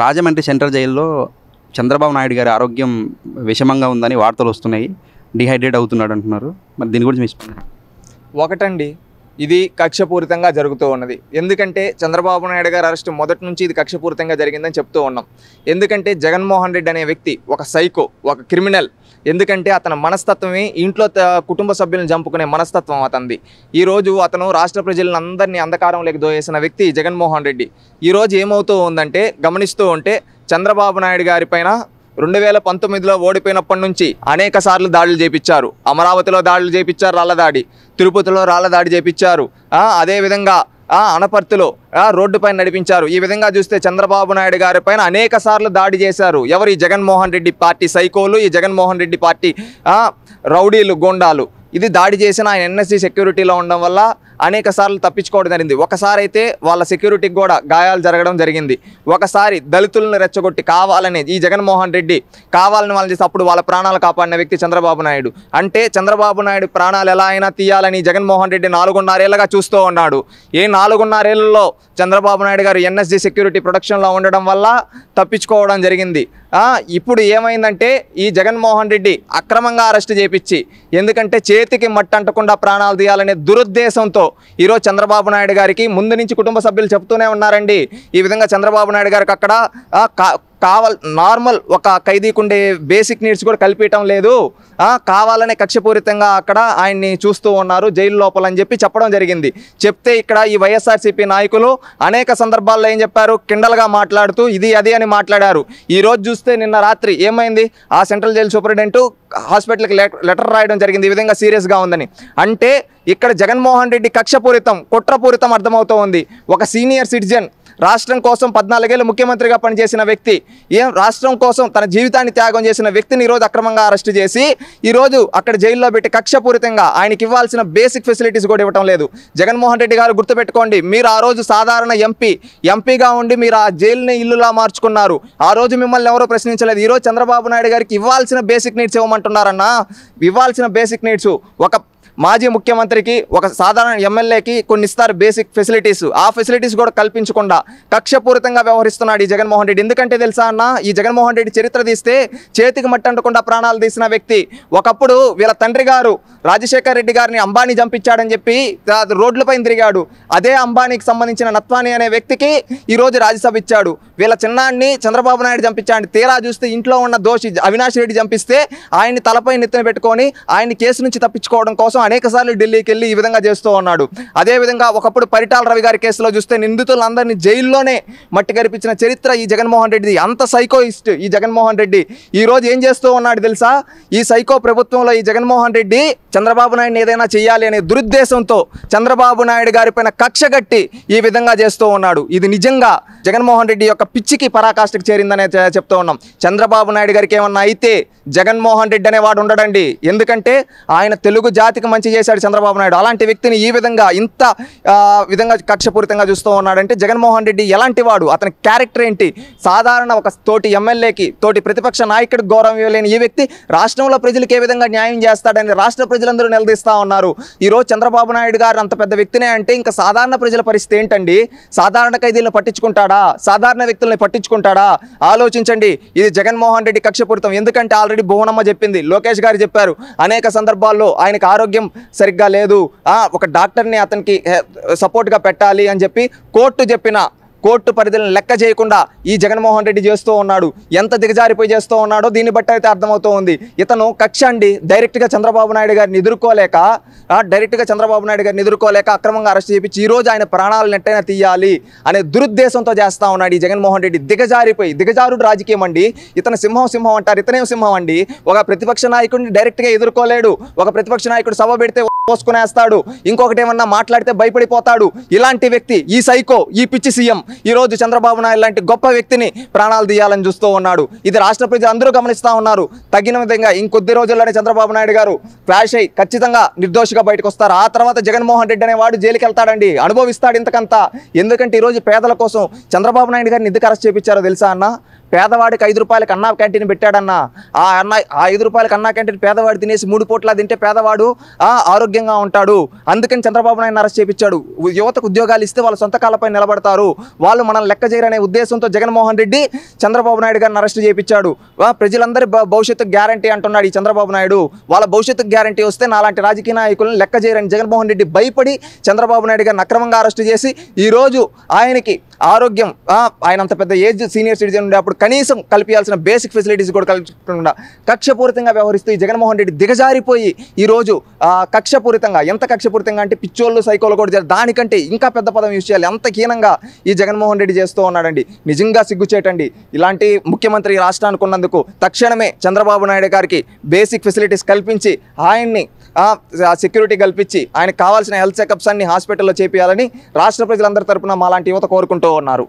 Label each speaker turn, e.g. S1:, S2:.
S1: Rajahmundry central జైల్లో చంద్రబాబు నాయుడు గారి ఆరోగ్యం విషమంగా ఉందని వార్తలు వస్తున్నాయి డిహైడ్రేట్ అవుతున్నాడు అంటున్నారు మరి దీని గురించి మీ ఒకటండి ఇది కక్షపూరితంగా జరుగుతూ ఉన్నది ఎందుకంటే చంద్రబాబు నాయుడు గారు అరెస్ట్ మొదటి నుంచి ఇది కక్షపూరితంగా జరిగిందని చెప్తూ ఉన్నాం ఎందుకంటే జగన్మోహన్ రెడ్డి అనే వ్యక్తి ఒక సైకో ఒక క్రిమినల్ ఎందుకంటే అతని మనస్తత్వమే ఇంట్లో కుటుంబ సభ్యులను చంపుకునే మనస్తత్వం అతనిది ఈరోజు అతను రాష్ట్ర ప్రజలను అందరినీ అంధకారంలోకి దోయేసిన వ్యక్తి జగన్మోహన్ రెడ్డి ఈరోజు ఏమవుతూ ఉందంటే గమనిస్తూ ఉంటే చంద్రబాబు నాయుడు గారిపైన రెండు వేల పంతొమ్మిదిలో ఓడిపోయినప్పటి నుంచి అనేక సార్లు దాడులు చేపించారు అమరావతిలో దాడులు చేపించారు దాడి తిరుపతిలో రాళ్ళదాడి చేపించారు అదేవిధంగా అనపర్తిలో రోడ్డు పైన నడిపించారు ఈ విధంగా చూస్తే చంద్రబాబు నాయుడు గారి పైన అనేక సార్లు దాడి చేశారు ఎవరు ఈ జగన్మోహన్ రెడ్డి పార్టీ సైకోలు ఈ జగన్మోహన్ రెడ్డి పార్టీ రౌడీలు గోండాలు ఇది దాడి చేసిన ఆయన ఎన్ఎస్సీ సెక్యూరిటీలో ఉండడం వల్ల అనేక సార్లు తప్పించుకోవడం జరిగింది ఒకసారి అయితే వాళ్ళ సెక్యూరిటీకి కూడా గాయాలు జరగడం జరిగింది ఒకసారి దళితులను రెచ్చగొట్టి కావాలని ఈ జగన్మోహన్ రెడ్డి కావాలని వాళ్ళని చేసి అప్పుడు వాళ్ళ ప్రాణాలు కాపాడిన వ్యక్తి చంద్రబాబు నాయుడు అంటే చంద్రబాబు నాయుడు ప్రాణాలు ఎలా అయినా తీయాలని జగన్మోహన్ రెడ్డి నాలుగున్నరేళ్లుగా చూస్తూ ఉన్నాడు ఏ నాలుగున్నరేళ్లలో చంద్రబాబు నాయుడు గారు ఎన్ఎస్జి సెక్యూరిటీ ప్రొడక్షన్లో ఉండడం వల్ల తప్పించుకోవడం జరిగింది ఇప్పుడు ఏమైందంటే ఈ జగన్మోహన్ రెడ్డి అక్రమంగా అరెస్ట్ చేపించి ఎందుకంటే చేతికి మట్టి అంటకుండా ప్రాణాలు తీయాలనే దురుద్దేశంతో నేపథ్యంలో ఈరోజు చంద్రబాబు నాయుడు గారికి ముందు నుంచి కుటుంబ సభ్యులు చెప్తూనే ఉన్నారండి ఈ విధంగా చంద్రబాబు నాయుడు గారికి అక్కడ కావల్ నార్మల్ ఒక ఖైదీకి ఉండే బేసిక్ నీడ్స్ కూడా కల్పించడం లేదు కావాలనే కక్షపూరితంగా అక్కడ ఆయన్ని చూస్తూ ఉన్నారు జైలు లోపల అని చెప్పి చెప్పడం జరిగింది చెప్తే ఇక్కడ ఈ వైఎస్ఆర్సీపీ నాయకులు అనేక సందర్భాల్లో ఏం చెప్పారు కిండలుగా మాట్లాడుతూ ఇది అది అని మాట్లాడారు ఈ రోజు చూస్తే నిన్న రాత్రి ఏమైంది ఆ సెంట్రల్ జైలు సూపరింటెండెంట్ హాస్పిటల్కి లెటర్ రాయడం జరిగింది ఈ విధంగా సీరియస్గా ఉందని అంటే ఇక్కడ జగన్మోహన్ రెడ్డి కక్షపూరితం కుట్రపూరితం అర్థమవుతూ ఉంది ఒక సీనియర్ సిటిజన్ రాష్ట్రం కోసం పద్నాలుగేళ్ళు ముఖ్యమంత్రిగా పనిచేసిన వ్యక్తి ఏం రాష్ట్రం కోసం తన జీవితాన్ని త్యాగం చేసిన వ్యక్తిని ఈరోజు అక్రమంగా అరెస్ట్ చేసి ఈరోజు అక్కడ జైల్లో పెట్టి కక్షపూరితంగా ఆయనకి ఇవ్వాల్సిన బేసిక్ ఫెసిలిటీస్ కూడా ఇవ్వటం లేదు జగన్మోహన్ రెడ్డి గారు గుర్తుపెట్టుకోండి మీరు ఆ రోజు సాధారణ ఎంపీ ఎంపీగా ఉండి మీరు ఆ జైలుని ఇల్లులా మార్చుకున్నారు ఆ రోజు మిమ్మల్ని ఎవరో ప్రశ్నించలేదు ఈరోజు చంద్రబాబు నాయుడు గారికి ఇవ్వాల్సిన బేసిక్ నీడ్స్ ఇవ్వమంటున్నారన్నా ఇవ్వాల్సిన బేసిక్ నీడ్స్ ఒక మాజీ ముఖ్యమంత్రికి ఒక సాధారణ ఎమ్మెల్యేకి కొన్ని ఇస్తారు బేసిక్ ఫెసిలిటీస్ ఆ ఫెసిలిటీస్ కూడా కల్పించకుండా కక్షపూరితంగా వ్యవహరిస్తున్నాడు ఈ జగన్మోహన్ రెడ్డి ఎందుకంటే తెలుసా అన్న ఈ జగన్మోహన్ రెడ్డి చరిత్ర తీస్తే చేతికి మట్టంటకుండా ప్రాణాలు తీసిన వ్యక్తి ఒకప్పుడు వీళ్ళ తండ్రి గారు రాజశేఖర్ రెడ్డి గారిని అంబానీ చంపించాడని చెప్పి రోడ్లపై తిరిగాడు అదే అంబానీకి సంబంధించిన నత్వాని అనే వ్యక్తికి ఈరోజు రాజ్యసభ ఇచ్చాడు వీళ్ళ చిన్నాన్ని చంద్రబాబు నాయుడు చంపించాడు తీరా చూస్తే ఇంట్లో ఉన్న దోషి అవినాష్ రెడ్డి చంపిస్తే ఆయన్ని తలపై నెత్తిన పెట్టుకొని ఆయన కేసు నుంచి తప్పించుకోవడం కోసం అనేక సార్లు ఢిల్లీకి వెళ్ళి ఈ విధంగా చేస్తూ ఉన్నాడు అదేవిధంగా ఒకప్పుడు పరిటాల రవి గారి కేసులో చూస్తే నిందితులందరినీ జైల్లోనే మట్టి గడిపించిన చరిత్ర ఈ జగన్మోహన్ రెడ్డిది అంత సైకోయిస్ట్ ఈ జగన్మోహన్ రెడ్డి ఈరోజు ఏం చేస్తూ ఉన్నాడు తెలుసా ఈ సైకో ప్రభుత్వంలో ఈ జగన్మోహన్ రెడ్డి చంద్రబాబు నాయుడిని ఏదైనా చేయాలి అనే దురుద్దేశంతో చంద్రబాబు నాయుడు గారిపైన కక్ష కట్టి ఈ విధంగా చేస్తూ ఉన్నాడు ఇది నిజంగా జగన్మోహన్ రెడ్డి యొక్క పిచ్చికి పరాకాష్ఠకు చేరిందనే చెప్తూ ఉన్నాం చంద్రబాబు నాయుడు గారికి ఏమన్నా అయితే జగన్మోహన్ రెడ్డి అనేవాడు ఉండడండి ఎందుకంటే ఆయన తెలుగు జాతికి మంచి చేశాడు చంద్రబాబు నాయుడు అలాంటి వ్యక్తిని ఈ విధంగా ఇంత విధంగా కక్షపూరితంగా చూస్తూ ఉన్నాడంటే జగన్మోహన్ రెడ్డి ఎలాంటి వాడు అతని క్యారెక్టర్ ఏంటి సాధారణ ఒక తోటి ఎమ్మెల్యేకి తోటి ప్రతిపక్ష నాయకుడికి గౌరవం ఇవ్వలేని ఈ వ్యక్తి రాష్ట్రంలో ప్రజలకు ఏ విధంగా న్యాయం చేస్తాడని రాష్ట్ర ప్రజలందరూ నిలదీస్తూ ఉన్నారు ఈరోజు చంద్రబాబు నాయుడు గారు అంత పెద్ద వ్యక్తినే అంటే ఇంకా సాధారణ ప్రజల పరిస్థితి ఏంటండి సాధారణ ఖైదీలను పట్టించుకుంటాడా సాధారణ వ్యక్తుల్ని పట్టించుకుంటాడా ఆలోచించండి ఇది జగన్మోహన్ రెడ్డి కక్షపూరితం ఎందుకంటే ఆల్రెడీ భువనమ్మ చెప్పింది లోకేష్ గారు చెప్పారు అనేక సందర్భాల్లో ఆయనకు ఆరోగ్యం సరిగ్గా లేదు ఒక డాక్టర్ని అతనికి సపోర్ట్గా పెట్టాలి అని చెప్పి కోర్టు చెప్పిన కోర్టు పరిధిని లెక్క చేయకుండా ఈ జగన్మోహన్ రెడ్డి చేస్తూ ఉన్నాడు ఎంత దిగజారిపోయి చేస్తూ ఉన్నాడో దీన్ని బట్టి అయితే అర్థమవుతూ ఉంది ఇతను కక్ష అండి డైరెక్ట్గా చంద్రబాబు నాయుడు గారిని ఎదుర్కోలేక డైరెక్ట్గా చంద్రబాబు నాయుడు గారిని ఎదుర్కోలేక అక్రమంగా అరెస్ట్ చేయించి ఈరోజు ఆయన ప్రాణాలు నెట్టైనా తీయాలి అనే దురుద్దేశంతో చేస్తూ ఉన్నాడు ఈ జగన్మోహన్ రెడ్డి దిగజారిపోయి దిగజారుడు రాజకీయం అండి ఇతను సింహం సింహం అంటారు ఇతనేం సింహం అండి ఒక ప్రతిపక్ష నాయకుడిని డైరెక్ట్గా ఎదుర్కోలేడు ఒక ప్రతిపక్ష నాయకుడు సభ పెడితే పోసుకునేస్తాడు ఇంకొకటి ఏమన్నా మాట్లాడితే భయపడిపోతాడు ఇలాంటి వ్యక్తి ఈ సైకో ఈ పిచ్చి సీఎం ఈరోజు చంద్రబాబు నాయుడు లాంటి గొప్ప వ్యక్తిని ప్రాణాలు తీయాలని చూస్తూ ఉన్నాడు ఇది రాష్ట్ర ప్రజలు అందరూ గమనిస్తూ ఉన్నారు తగిన విధంగా ఇంకొద్ది రోజుల్లోనే చంద్రబాబు నాయుడు గారు క్లాష్ అయి ఖచ్చితంగా నిర్దోషిగా బయటకు వస్తారు ఆ తర్వాత జగన్మోహన్ రెడ్డి అనేవాడు జైలుకి వెళ్తాడండి అనుభవిస్తాడు ఇంతకంతా ఎందుకంటే ఈరోజు పేదల కోసం చంద్రబాబు నాయుడు గారిని ఎందుకు అరెస్ట్ చేయించారో తెలుసా అన్న పేదవాడికి ఐదు రూపాయలకి అన్నా క్యాంటీన్ పెట్టాడన్నా ఆ అన్న ఆ ఐదు రూపాయలకి అన్నా క్యాంటీన్ పేదవాడు తినేసి మూడు పూట్ల తింటే పేదవాడు ఆరోగ్యంగా ఉంటాడు అందుకని చంద్రబాబు నాయుడు అరెస్ట్ చేయించాడు యువతకు ఉద్యోగాలు ఇస్తే వాళ్ళ సొంత కాళ్ళపై నిలబడతారు వాళ్ళు మనల్ని లెక్క చేయరనే ఉద్దేశంతో జగన్మోహన్ రెడ్డి చంద్రబాబు నాయుడు గారిని అరెస్ట్ చేయించాడు ప్రజలందరి భవిష్యత్తు గ్యారంటీ అంటున్నాడు ఈ చంద్రబాబు నాయుడు వాళ్ళ భవిష్యత్తు గ్యారంటీ వస్తే నాలాంటి రాజకీయ నాయకులను లెక్క చేయరని జగన్మోహన్ రెడ్డి భయపడి చంద్రబాబు నాయుడు గారిని అక్రమంగా అరెస్ట్ చేసి ఈరోజు ఆయనకి ఆరోగ్యం ఆయన అంత పెద్ద ఏజ్ సీనియర్ సిటిజన్ ఉండేప్పుడు కనీసం కల్పించాల్సిన బేసిక్ ఫెసిలిటీస్ కూడా కల్పించకుండా కక్షపూరితంగా వ్యవహరిస్తూ ఈ జగన్మోహన్ రెడ్డి దిగజారిపోయి ఈరోజు కక్షపూరితంగా ఎంత కక్షపూరితంగా అంటే పిచ్చోళ్ళు సైకోలు కూడా దానికంటే ఇంకా పెద్ద పదం యూజ్ చేయాలి ఎంత హీనంగా ఈ జగన్మోహన్ రెడ్డి చేస్తూ ఉన్నాడండి నిజంగా సిగ్గుచేటండి ఇలాంటి ముఖ్యమంత్రి రాష్ట్రానికి ఉన్నందుకు తక్షణమే చంద్రబాబు నాయుడు గారికి బేసిక్ ఫెసిలిటీస్ కల్పించి ఆయన్ని సెక్యూరిటీ కల్పించి ఆయనకు కావాల్సిన హెల్త్ చెకప్స్ అన్ని హాస్పిటల్లో చేపించాలని రాష్ట్ర ప్రజలందరి తరపున లాంటి యువత కోరుకుంటూ ఉన్నారు